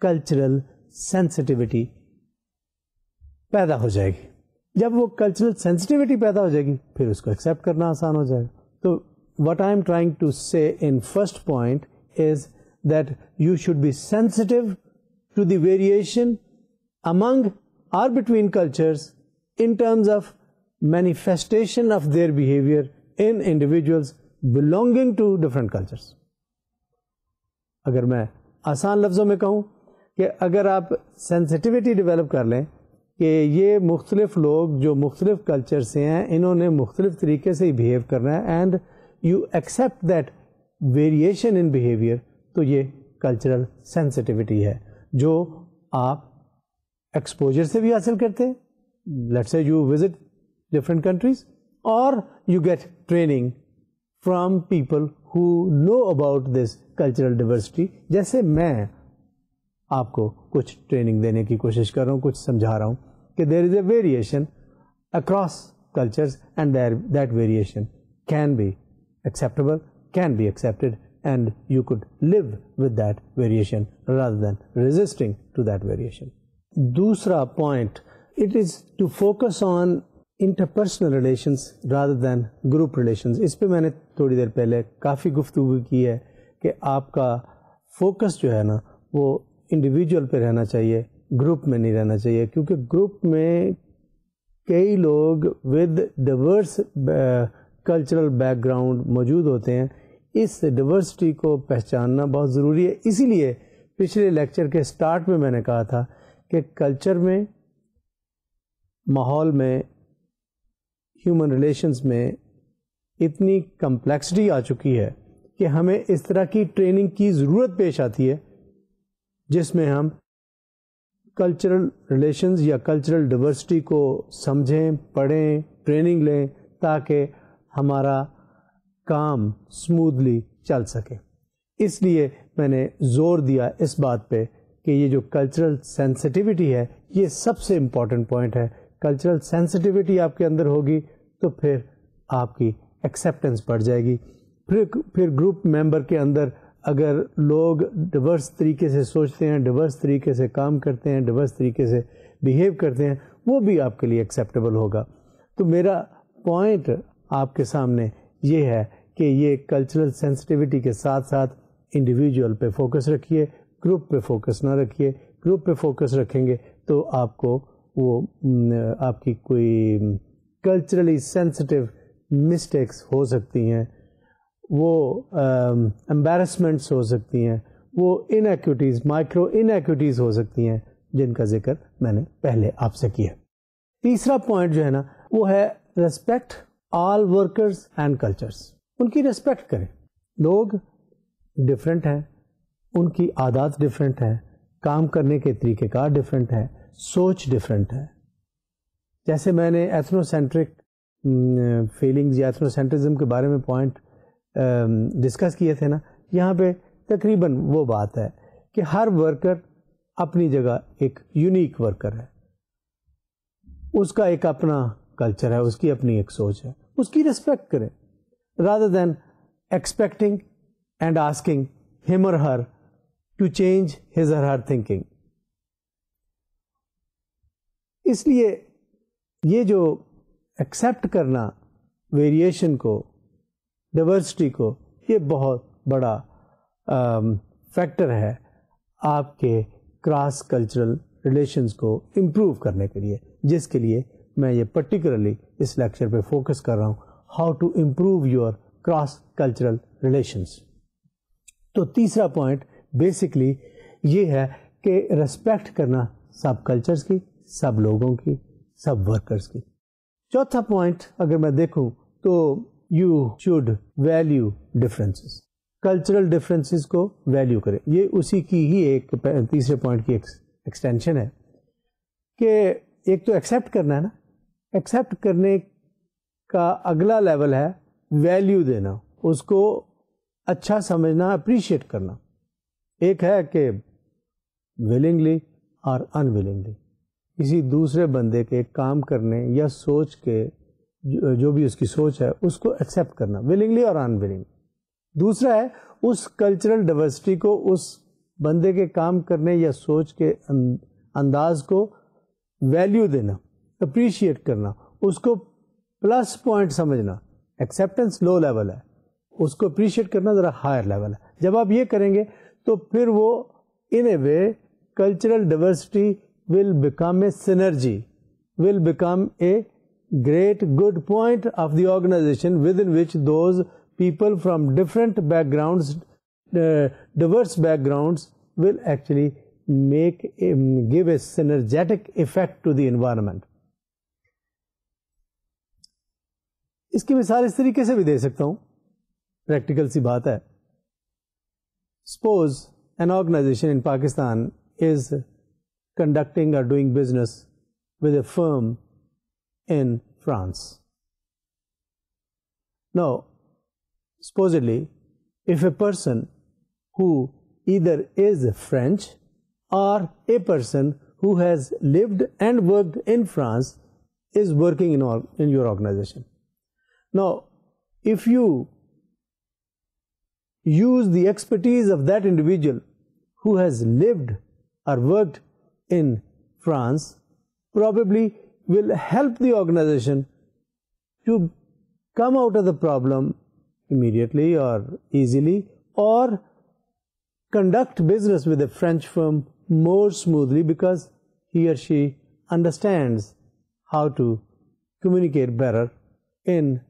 [SPEAKER 1] कल्चरल सेंसिटिविटी पैदा हो जाएगी जब वो कल्चरल सेंसिटिविटी पैदा हो जाएगी फिर उसको एक्सेप्ट करना आसान हो जाएगा तो what I am trying to say in first point is that you should be sensitive to the variation among or between cultures in terms of manifestation of their behavior in individuals belonging to different cultures. अगर मैं आसान लफ्जों में कहूं कि अगर आप सेंसिटिविटी डेवलप कर लें कि ये मुख्तलिफ लोग जो मुख्तलिफ कल्चर से हैं इन्होंने मुख्तलिफ तरीके से ही बिहेव करना है and you accept that variation in behaviour तो ये कल्चरल सेंसिटिविटी है जो आप एक्सपोजर से भी हासिल करते हैं let's say you visit different countries और you get training from people who know about this cultural diversity जैसे मैं आपको कुछ ट्रेनिंग देने की कोशिश कर रहा हूँ कुछ समझा रहा हूँ कि there is a variation across cultures and there that variation can be acceptable can be accepted and you could live with that variation rather than resisting to that variation. Dusra point, it is to focus on interpersonal relations rather than group relations. इस पे मैंने थोड़ी देर पहले काफ़ी गुफ्तु की है कि आपका फोकस जो है ना वो इंडिविजुअल पे रहना चाहिए ग्रुप में नहीं रहना चाहिए क्योंकि ग्रुप में कई लोग विद डिवर्स कल्चरल बैकग्राउंड मौजूद होते हैं इस डिवर्सिटी को पहचानना बहुत ज़रूरी है इसीलिए पिछले लेक्चर के स्टार्ट में मैंने कहा था कि कल्चर में माहौल में ह्यूमन रिलेशंस में इतनी कम्प्लेक्सिटी आ चुकी है कि हमें इस तरह की ट्रेनिंग की ज़रूरत पेश आती है जिसमें हम कल्चरल रिलेशंस या कल्चरल डिवर्सिटी को समझें पढ़ें ट्रेनिंग लें ताकि हमारा काम स्मूथली चल सके इसलिए मैंने ज़ोर दिया इस बात पे कि ये जो कल्चरल सेंसिटिविटी है ये सबसे इम्पॉर्टेंट पॉइंट है कल्चरल सेंसिटिविटी आपके अंदर होगी तो फिर आपकी एक्सेप्टेंस बढ़ जाएगी फिर फिर ग्रुप मेंबर के अंदर अगर लोग डिवर्स तरीके से सोचते हैं डिवर्स तरीके से काम करते हैं डिवर्स तरीके से बिहेव करते हैं वो भी आपके लिए एक्सेप्टेबल होगा तो मेरा पॉइंट आपके सामने ये है कि ये कल्चरल सेंसिटिविटी के साथ साथ इंडिविजुअल पे फोकस रखिए ग्रुप पे फोकस ना रखिए ग्रुप पे फोकस रखेंगे तो आपको वो आपकी कोई कल्चरली सेंसिटिव मिस्टेक्स हो सकती हैं वो एम्बेरसमेंट्स um, हो सकती हैं वो इनएक्विटीज़ माइक्रो इनएक्विटीज़ हो सकती हैं जिनका जिक्र मैंने पहले आपसे किया तीसरा पॉइंट जो है ना वो है respect all workers and cultures उनकी रेस्पेक्ट करें लोग डिफरेंट हैं उनकी आदत डिफरेंट है काम करने के तरीक़ेकार डिफरेंट हैं सोच डिफरेंट है जैसे मैंने एथनोसेंट्रिक फीलिंग्स या एथनोसेंट्रिज्म के बारे में पॉइंट डिस्कस किए थे ना यहाँ पे तकरीबन वो बात है कि हर वर्कर अपनी जगह एक यूनिक वर्कर है उसका एक अपना कल्चर है उसकी अपनी एक सोच है उसकी रिस्पेक्ट करें rather than expecting and asking him और हर टू चेंज हिज और हर थिंकिंग इसलिए ये जो एक्सेप्ट करना वेरिएशन को डाइवर्सिटी को ये बहुत बड़ा फैक्टर um, है आपके क्रॉस कल्चरल रिलेशंस को इम्प्रूव करने के लिए जिसके लिए मैं ये पर्टिकुलरली इस लेक्चर पे फोकस कर रहा हूँ how to improve your cross cultural relations तो तीसरा पॉइंट बेसिकली ये है कि रेस्पेक्ट करना सब कल्चर्स की सब लोगों की सब वर्कर्स की चौथा पॉइंट अगर मैं देखूँ तो you should value differences cultural differences को वैल्यू करें ये उसी की ही एक तीसरे पॉइंट की एक्सटेंशन है कि एक तो एक्सेप्ट करना है ना एक्सेप्ट करने का अगला लेवल है वैल्यू देना उसको अच्छा समझना अप्रिशिएट करना एक है कि विलिंगली और अनविलिंगली किसी दूसरे बंदे के काम करने या सोच के जो, जो भी उसकी सोच है उसको एक्सेप्ट करना विलिंगली और अनविलिंगली दूसरा है उस कल्चरल डाइवर्सिटी को उस बंदे के काम करने या सोच के अं, अंदाज को वैल्यू देना अप्रिशिएट करना उसको प्लस पॉइंट समझना एक्सेप्टेंस लो लेवल है उसको अप्रिशिएट करना ज़रा हायर लेवल है जब आप ये करेंगे तो फिर वो in a way cultural diversity will become a synergy will become a great good point of the organization within which those people from different backgrounds, uh, diverse backgrounds will actually make um, give a synergetic effect to the environment. इसकी मिसाल इस तरीके से भी दे सकता हूं प्रैक्टिकल सी बात है suppose an organisation in Pakistan is conducting और doing business with a firm in France. Now, supposedly, if a person who either is French or a person who has lived and worked in France is working in, in your organization. Now, if you use the expertise of that individual who has lived or worked in France, probably will help the organization to come out of the problem immediately or easily or conduct business with a French firm more smoothly because he or she understands how to communicate better in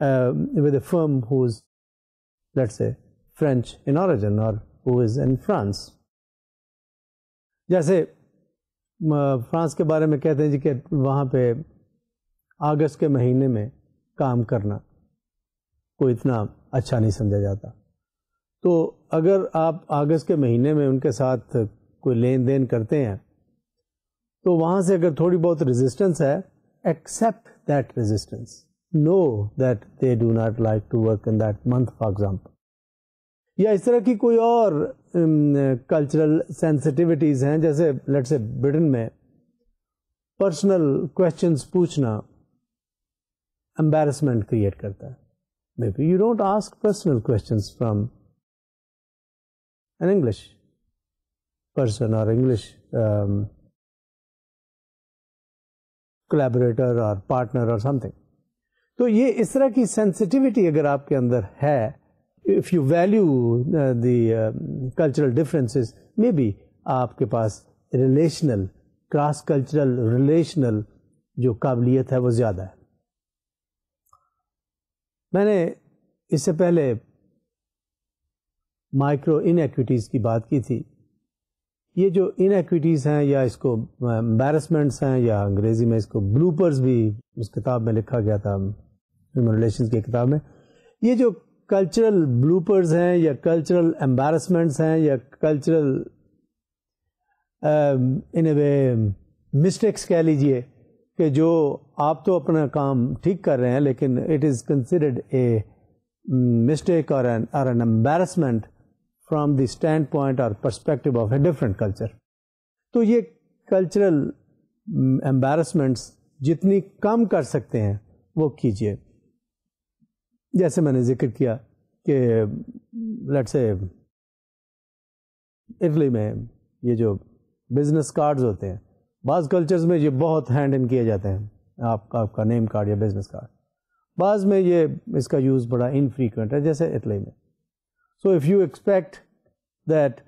[SPEAKER 1] uh, with a firm who's let's say French in origin or who is in France. जैसे फ्रांस के बारे में कहते हैं जी कि वहाँ पे अगस्त के महीने में काम करना को इतना अच्छा नहीं समझा जाता तो अगर आप अगस्त के महीने में उनके साथ कोई लेन देन करते हैं तो वहाँ से अगर थोड़ी बहुत रेजिस्टेंस है accept that resistance know that they do not like to work in that month for example या इस तरह की कोई और कल्चरल सेंसिटिविटीज़ हैं जैसे लेट से ब्रिटेन में पर्सनल क्वेश्चंस पूछना एम्बेरसमेंट क्रिएट करता है maybe you don't ask personal questions from an English person और इंग्लिश कोलेबरेटर और पार्टनर और समथिंग तो ये इस तरह की सेंसिटिविटी अगर आपके अंदर है if you value the cultural differences maybe आपके पास रिलेशनल क्रॉस कल्चरल रिलेशनल जो काबिलियत है वो ज़्यादा है मैंने इससे पहले माइक्रो इनएक्विटीज़ की बात की थी ये जो इनएक्विटीज़ हैं या इसको एम्बेरसमेंट्स uh, हैं या अंग्रेज़ी में इसको ब्लूपर्स भी उस किताब में लिखा गया था ह्यूमन रिलेशन की किताब में ये जो कल्चरल ब्लूपर्स हैं या कल्चरल एम्बेरसमेंट्स हैं या cultural in a way mistakes कह लीजिए कि जो आप तो अपना काम ठीक कर रहे हैं लेकिन it is considered a mistake और एन और an embarrassment from the standpoint और perspective of a different culture तो ये कल्चरल एम्बेरसमेंट्स um, जितनी कम कर सकते हैं वो कीजिए जैसे मैंने जिक्र किया कि लेट से इटली में ये जो बिज़नेस कार्ड्स होते हैं बाज़ कल्चर्स में ये बहुत हैंड इन किए जाते हैं आपका आपका नेम कार्ड या बिज़नेस कार्ड बाज़ में ये इसका यूज़ बड़ा इनफ्रीक्वेंट है जैसे इटली में so if you expect that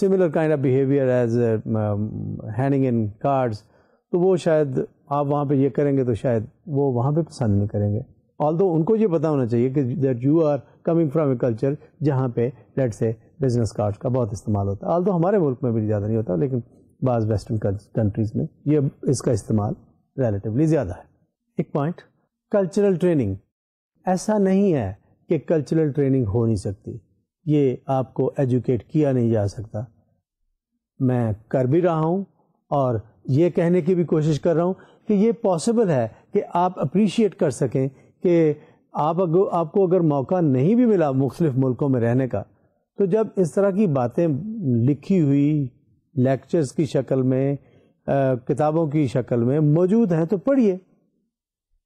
[SPEAKER 1] similar kind of behaviour as handing in cards तो वो शायद आप वहाँ पे ये करेंगे तो शायद वो वहाँ पे पसंद नहीं करेंगे ऑल दो उनको ये पता होना चाहिए कि that you are coming from a culture जहाँ पे लेट से बिजनेस कार्ड का बहुत इस्तेमाल होता है ऑल दो हमारे मुल्क में भी ज़्यादा नहीं होता लेकिन बाज़ वेस्टर्न कंट्रीज़ में ये इसका इस्तेमाल रिलेटिवली ज़्यादा है एक पॉइंट कल्चरल ट्रेनिंग ऐसा नहीं है कि कल्चरल ट्रेनिंग हो नहीं सकती ये आपको एजुकेट किया नहीं जा सकता मैं कर भी रहा हूँ और ये कहने की भी कोशिश कर रहा हूँ कि ये पॉसिबल है कि आप अप्रिशिएट कर सकें कि आप अगर आपको अगर मौका नहीं भी मिला मुख्तलिफ मुल्कों में रहने का तो जब इस तरह की बातें लिखी हुई लेक्चर्स की शक्ल में आ, किताबों की शक्ल में मौजूद हैं तो पढ़िए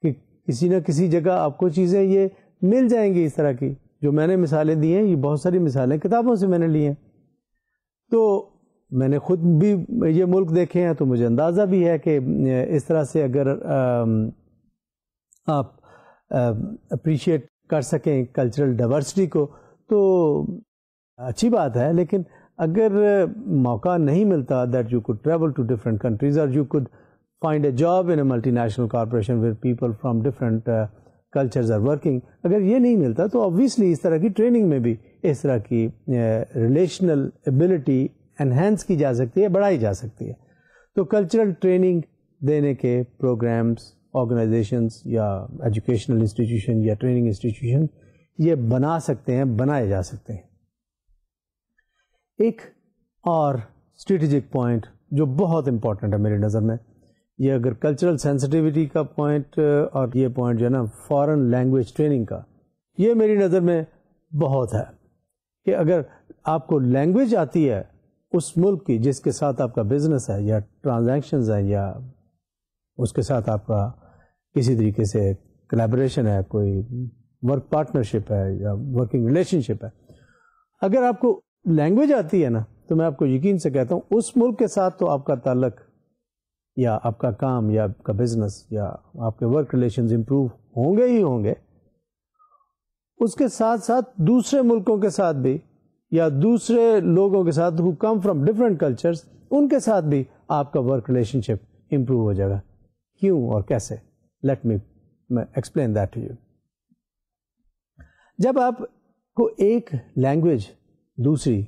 [SPEAKER 1] कि किसी न किसी जगह आपको चीज़ें ये मिल जाएंगी इस तरह की जो मैंने मिसालें दी हैं ये बहुत सारी मिसालें किताबों से मैंने ली हैं तो मैंने खुद भी ये मुल्क देखे हैं तो मुझे अंदाज़ा भी है कि इस तरह से अगर आप अप्रीशिएट कर सकें कल्चरल डाइवर्सिटी को तो अच्छी बात है लेकिन अगर मौका नहीं मिलता that you could travel to different countries और you could find a job in a national corporation with people from different cultures are working अगर ये नहीं मिलता तो ऑबियसली इस तरह की ट्रेनिंग में भी इस तरह की रिलेशनल एबिलिटी एनहेंस की जा सकती है बढ़ाई जा सकती है तो कल्चरल ट्रेनिंग देने के प्रोग्राम्स ऑर्गेनाइजेशंस या एजुकेशनल इंस्टीट्यूशन या ट्रेनिंग इंस्टीट्यूशन ये बना सकते हैं बनाए जा सकते हैं एक और स्ट्रेटजिक पॉइंट जो बहुत इम्पॉर्टेंट है मेरी नज़र में ये अगर कल्चरल सेंसिटिविटी का पॉइंट और ये पॉइंट जो है ना फॉरेन लैंग्वेज ट्रेनिंग का ये मेरी नज़र में बहुत है कि अगर आपको लैंग्वेज आती है उस मुल्क की जिसके साथ आपका बिजनेस है या ट्रांजेक्शन है या उसके साथ आपका किसी तरीके से कलेबरेशन है कोई वर्क पार्टनरशिप है या वर्किंग रिलेशनशिप है अगर आपको लैंग्वेज आती है ना तो मैं आपको यकीन से कहता हूँ उस मुल्क के साथ तो आपका ताल्लक या आपका काम या आपका बिजनेस या आपके वर्क रिलेशन इम्प्रूव होंगे ही होंगे उसके साथ साथ दूसरे मुल्कों के साथ भी या दूसरे लोगों के साथ who come from different cultures उनके साथ भी आपका वर्क रिलेशनशिप इम्प्रूव हो जाएगा क्यों और कैसे let me explain that to you जब आप को एक लैंग्वेज दूसरी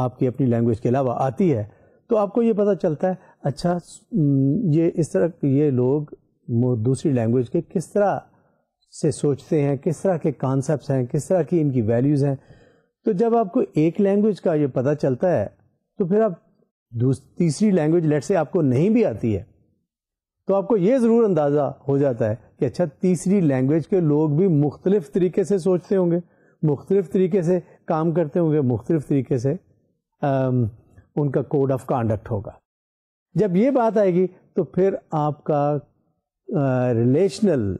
[SPEAKER 1] आपकी अपनी लैंग्वेज के अलावा आती है तो आपको ये पता चलता है अच्छा ये इस तरह ये लोग दूसरी लैंग्वेज के किस तरह से सोचते हैं किस तरह के कॉन्सेप्ट हैं किस तरह की इनकी वैल्यूज़ हैं तो जब आपको एक लैंग्वेज का ये पता चलता है तो फिर आप तीसरी लैंग्वेज लेट से आपको नहीं भी आती है तो आपको ये ज़रूर अंदाज़ा हो जाता है कि अच्छा तीसरी लैंग्वेज के लोग भी मुख्तलिफ तरीके से सोचते होंगे मुख्तलिफ तरीके से काम करते होंगे मुख्तलिफ तरीके से आम, उनका कोड ऑफ कॉन्डक्ट होगा जब ये बात आएगी तो फिर आपका रिलेशनल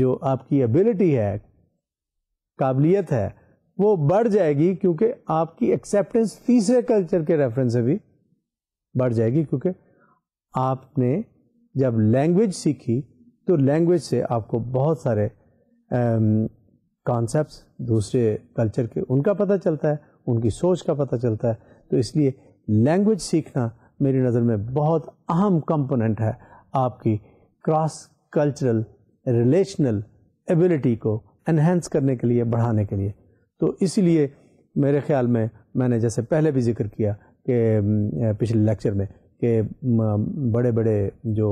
[SPEAKER 1] जो आपकी एबिलिटी है काबिलियत है वो बढ़ जाएगी क्योंकि आपकी एक्सेप्टेंस तीसरे कल्चर के रेफरेंस से भी बढ़ जाएगी क्योंकि आपने जब लैंग्वेज सीखी तो लैंग्वेज से आपको बहुत सारे कॉन्सेप्ट दूसरे कल्चर के उनका पता चलता है उनकी सोच का पता चलता है तो इसलिए लैंग्वेज सीखना मेरी नज़र में बहुत अहम कंपोनेंट है आपकी क्रॉस कल्चरल रिलेशनल एबिलिटी को एनहेंस करने के लिए बढ़ाने के लिए तो इसलिए मेरे ख्याल में मैंने जैसे पहले भी जिक्र किया कि पिछले लेक्चर में कि बड़े बड़े जो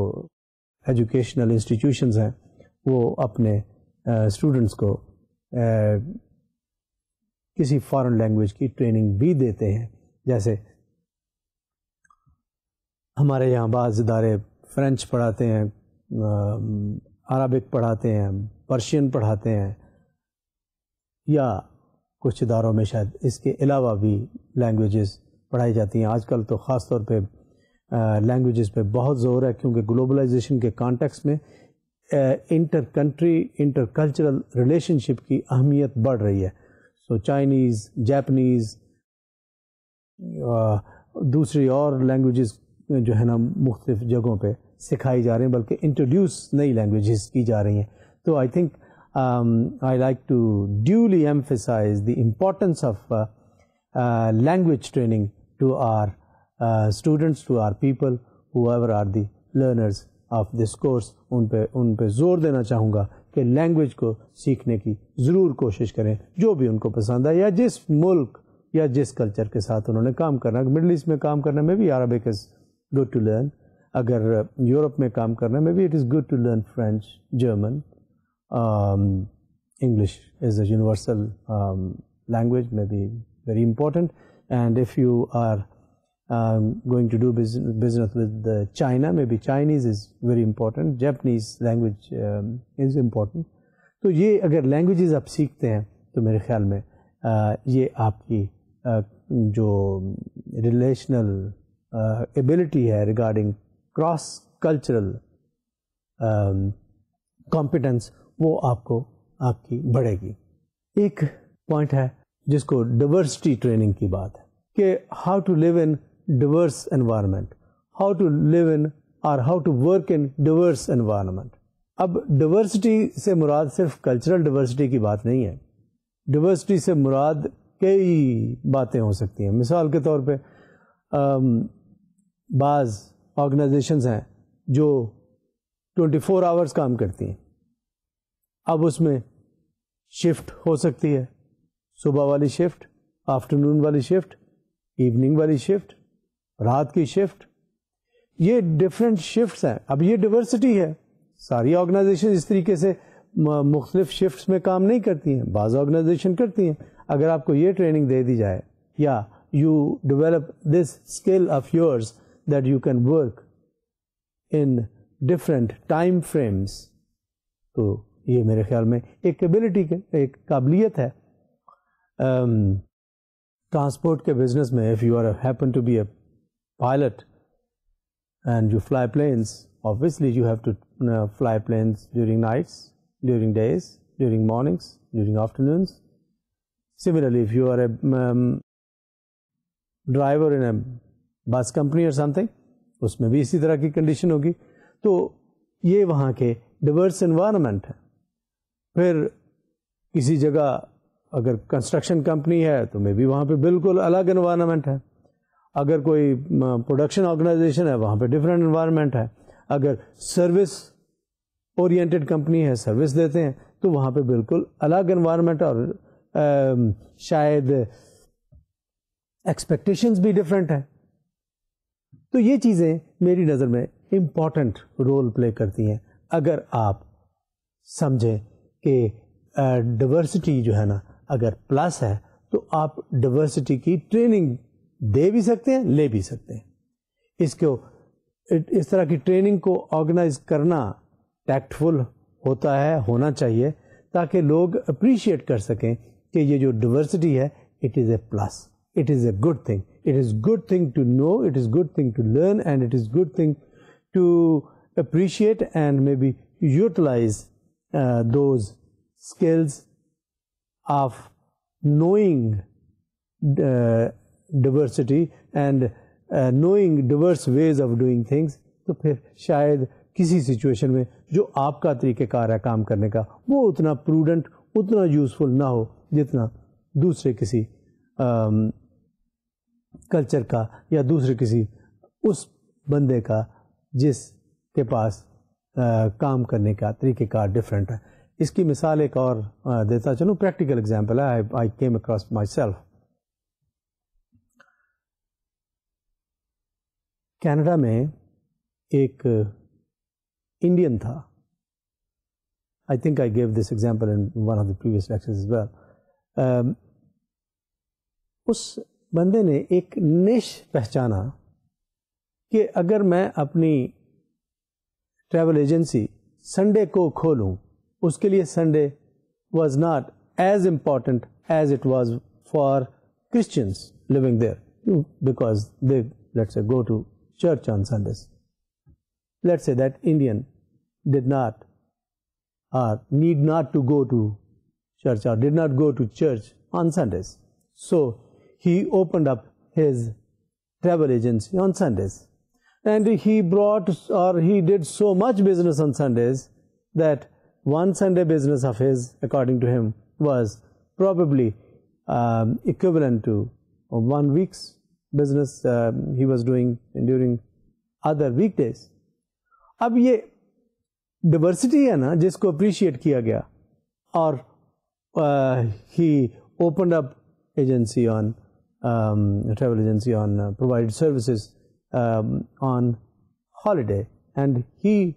[SPEAKER 1] एजुकेशनल इंस्टीट्यूशंस हैं वो अपने स्टूडेंट्स को किसी फॉरेन लैंग्वेज की ट्रेनिंग भी देते हैं जैसे हमारे यहाँ बाज़ इदारे फ्रेंच पढ़ाते हैं अरबिक पढ़ाते हैं पर्शियन पढ़ाते हैं या कुछ इदारों में शायद इसके अलावा भी लैंग्वेजेस पढ़ाई जाती हैं आजकल तो ख़ास तौर पे लैंग्वेजेस पे बहुत ज़ोर है क्योंकि ग्लोबलाइजेशन के कॉन्टेक्स्ट में inter country inter cultural relationship की अहमियत बढ़ रही है सो चाइनीज़ जापनीज़ दूसरी और लैंग्वेजेस जो है ना मुख्तफ जगहों पर सिखाई जा रही हैं बल्कि इंट्रोड्यूस नई लैंग्वेजेस की जा रही हैं तो I think um, I like to duly emphasize the importance of uh, uh, language training to our uh, students, to our people, whoever are the learners of this course. उन पे उन पे जोर देना चाहूँगा कि लैंग्वेज को सीखने की ज़रूर कोशिश करें जो भी उनको पसंद आए या जिस मुल्क या जिस कल्चर के साथ उन्होंने काम करना मिडल ईस्ट में काम करने में भी Arabic is good to learn अगर यूरोप में काम करने में भी it is good to learn French German um, English is a universal um, language, maybe very important. And if you are um, going to do business, business with China, maybe Chinese is very important. Japanese language is important. तो ये अगर लैंग्वेजेस आप सीखते हैं तो मेरे ख्याल में आ, ये आपकी आ, जो रिलेशनल एबिलिटी है रिगार्डिंग क्रॉस कल्चरल कॉम्पिटेंस वो आपको आपकी बढ़ेगी एक पॉइंट है जिसको डिवर्सिटी ट्रेनिंग की बात है कि how to live in diverse environment how to live in और how to work in diverse environment अब डिवर्सिटी से मुराद सिर्फ कल्चरल डिवर्सिटी की बात नहीं है डिवर्सिटी से मुराद कई बातें हो सकती हैं मिसाल के तौर पर बाज़ ऑर्गेनाइजेशंस हैं जो 24 आवर्स काम करती हैं अब उसमें शिफ्ट हो सकती है सुबह वाली शिफ्ट आफ्टरनून वाली शिफ्ट इवनिंग वाली शिफ्ट रात की शिफ्ट ये डिफरेंट शिफ्ट्स हैं अब ये डिवर्सिटी है सारी ऑर्गेनाइजेशन इस तरीके से मुख्तलिफ शिफ्ट्स में काम नहीं करती हैं बाज़ ऑर्गेनाइजेशन करती हैं अगर आपको ये ट्रेनिंग दे दी जाए या you develop this skill of yours that you can work in different time frames तो ये मेरे ख्याल में एक एबिलिटी एक काबिलियत है ट्रांसपोर्ट के बिजनेस में if you are happen to be a pilot and you fly planes obviously you have to uh, fly planes during nights, during days, during mornings, during afternoons. Similarly, if you are a um, driver in a bus company or something, उसमें भी इसी तरह की कंडीशन होगी तो ये वहाँ के डिवर्स इन्वायरमेंट है फिर किसी जगह अगर कंस्ट्रक्शन कंपनी है तो मे भी वहाँ पे बिल्कुल अलग इन्वायरमेंट है अगर कोई प्रोडक्शन ऑर्गेनाइजेशन है वहाँ पे डिफरेंट इन्वायरमेंट है अगर सर्विस ओरिएंटेड कंपनी है सर्विस देते हैं तो वहाँ पे बिल्कुल अलग इन्वायरमेंट और आ, शायद एक्सपेक्टेशंस भी डिफरेंट है तो ये चीज़ें मेरी नज़र में इम्पॉर्टेंट रोल प्ले करती हैं अगर आप समझें कि डिवर्सिटी जो है ना अगर प्लस है तो आप डिवर्सिटी की ट्रेनिंग दे भी सकते हैं ले भी सकते हैं इसको इस तरह की ट्रेनिंग को ऑर्गेनाइज करना टैक्टफुल होता है होना चाहिए ताकि लोग अप्रिशिएट कर सकें कि ये जो डिवर्सिटी है it is a plus it is a good thing it is good thing to know it is good thing to learn and it is good thing to appreciate and maybe utilise uh, those skills of knowing uh, diversity and uh, knowing diverse ways of doing things तो फिर शायद किसी सिचुएशन में जो आपका तरीक़ेकार है काम करने का वो उतना प्रूडेंट उतना यूज़फुल ना हो जितना दूसरे किसी कल्चर um, का या दूसरे किसी उस बंदे का जिसके पास काम करने का तरीक़ेकार डिफरेंट है इसकी मिसाल एक और देता चलूँ प्रैक्टिकल एग्जाम्पल है I came across myself Canada में एक इंडियन था I think I gave this example in one of the previous lectures as well उस बंदे ने एक निश पहचाना कि अगर मैं अपनी Travel agency संडे को खोलूं उसके लिए Sunday was not as important as it was for Christians living there because they let's say go to church on Sundays. Let's say that Indian did not uh, need not to go to church or did not go to church on Sundays. So he opened up his travel agency on Sundays and he brought or he did so much business on Sundays that one Sunday business of his, according to him, was probably um, equivalent to one week's business um, he was doing during other weekdays. अब ये diversity है ना जिसको appreciate किया गया और uh, he opened up agency on um, travel agency on uh, provided services um, on holiday and he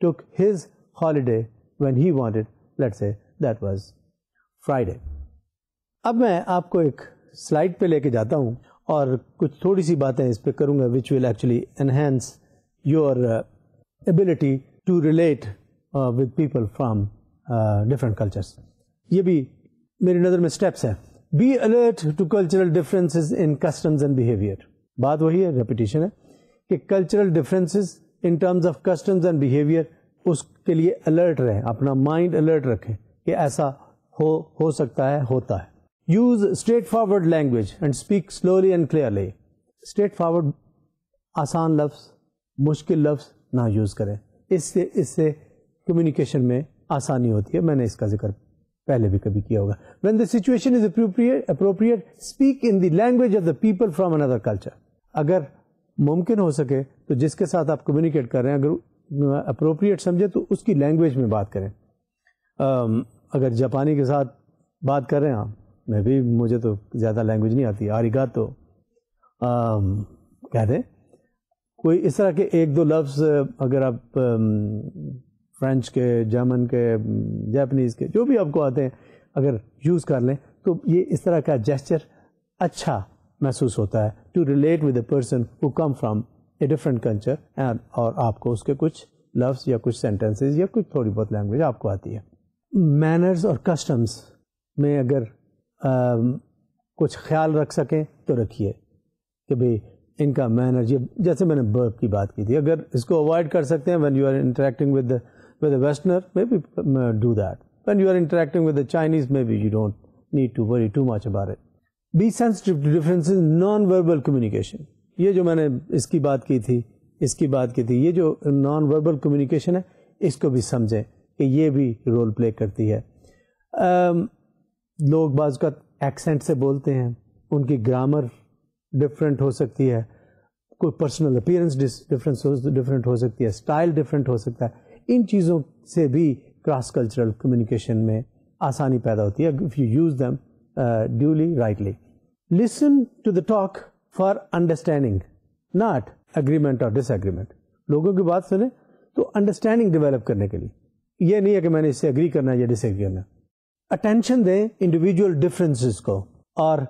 [SPEAKER 1] took his holiday when he wanted let's say that was Friday अब मैं आपको एक स्लाइड पे लेके जाता हूँ और कुछ थोड़ी सी बातें इस पे करूँगा which will actually enhance your ability to relate with people from different cultures ये भी मेरी नज़र में स्टेप्स हैं be alert to cultural differences in customs and behaviour बात वही है रेपिटेशन है कि cultural differences in terms of customs and behaviour उसके लिए अलर्ट रहें अपना माइंड अलर्ट रखें कि ऐसा हो हो सकता है होता है use straightforward language and speak slowly and clearly straightforward आसान लफ्स मुश्किल लफ्स ना यूज़ करें इससे इससे कम्युनिकेशन में आसानी होती है मैंने इसका जिक्र पहले भी कभी किया होगा when the situation is appropriate appropriate speak in the language of the people from another culture अगर मुमकिन हो सके तो जिसके साथ आप कम्युनिकेट कर रहे हैं अगर अप्रोप्रिएट समझे तो उसकी लैंग्वेज में बात करें अगर जापानी के साथ बात कर रहे हैं आप मैं भी मुझे तो ज़्यादा लैंग्वेज नहीं आती आरिगा तो कह दें कोई इस तरह के एक दो लफ्ज़ अगर आप फ्रेंच के जर्मन के जापनीज के जो भी आपको आते हैं अगर यूज़ कर लें तो ये इस तरह का जेस्चर अच्छा महसूस होता है to relate with person who come from a different culture and और आपको उसके कुछ लफ्स या कुछ सेंटेंसेस या कुछ थोड़ी बहुत लैंग्वेज आपको आती है मैनर्स और कस्टम्स में अगर आ, कुछ ख्याल रख सकें तो रखिए कि भाई इनका मैनर ये जैसे मैंने बर्ब की बात की थी अगर इसको अवॉइड कर सकते हैं when you are interacting with with westerner maybe do that when you are interacting with the Chinese maybe you don't need to worry too much about it be sensitive to difference non verbal communication ये जो मैंने इसकी बात की थी इसकी बात की थी ये जो नॉन वर्बल कम्युनिकेशन है इसको भी समझें कि ये भी रोल प्ले करती है आम, लोग बाज का एक्सेंट से बोलते हैं उनकी ग्रामर डिफरेंट हो सकती है कोई पर्सनल अपीयरेंस डिफरेंस डिफरेंट हो सकती है स्टाइल डिफरेंट हो सकता है इन चीज़ों से भी क्रॉस कल्चरल कम्युनिकेशन में आसानी पैदा होती है if you use them uh, duly rightly. Listen to the talk for understanding, not agreement or disagreement. लोगों की बात सुने तो अंडरस्टैंडिंग डेवलप करने के लिए ये नहीं है कि मैंने इससे एग्री करना या डिसएग्री करना अटेंशन दें इंडिविजुअल डिफरेंसेस को और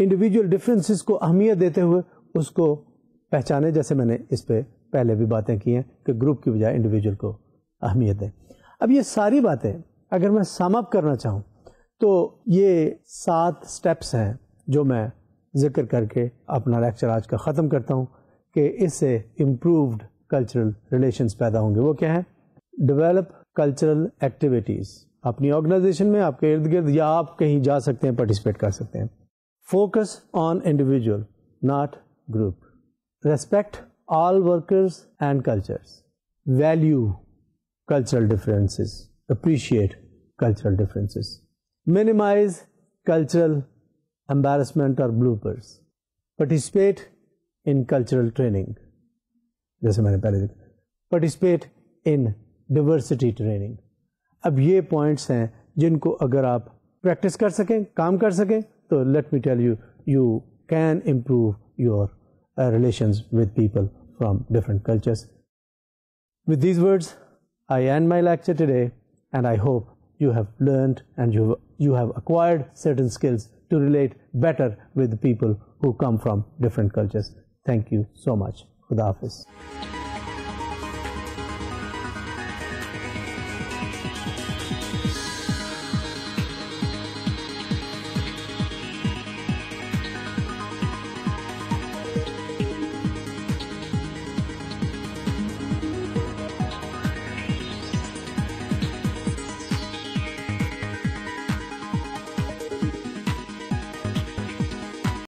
[SPEAKER 1] इंडिविजुअल डिफरेंसेस को अहमियत देते हुए उसको पहचाने जैसे मैंने इस पर पहले भी बातें की हैं कि ग्रुप की बजाय इंडिविजुअल को अहमियत दें अब ये सारी बातें अगर मैं समअप करना चाहूँ तो ये सात स्टेप्स हैं जो मैं जिक्र करके अपना लेक्चर आज का ख़त्म करता हूँ कि इससे इम्प्रूव्ड कल्चरल रिलेशंस पैदा होंगे वो क्या है डेवलप कल्चरल एक्टिविटीज़ अपनी ऑर्गेनाइजेशन में आपके इर्द गिर्द या आप कहीं जा सकते हैं पार्टिसिपेट कर सकते हैं focus on individual not group respect all workers and cultures value cultural differences appreciate cultural differences minimize cultural embarrassment or bloopers. Participate in cultural training. जैसे मैंने पहले देखा पार्टिसिपेट इन डिवर्सिटी ट्रेनिंग अब ये पॉइंट्स हैं जिनको अगर आप प्रैक्टिस कर सकें काम कर सकें तो let me tell you you can improve your relations with people from different cultures with these words I end my lecture today and I hope you have learned and you have, you have acquired certain skills to relate better with people who come from different cultures. Thank you so much. Khuda Hafiz.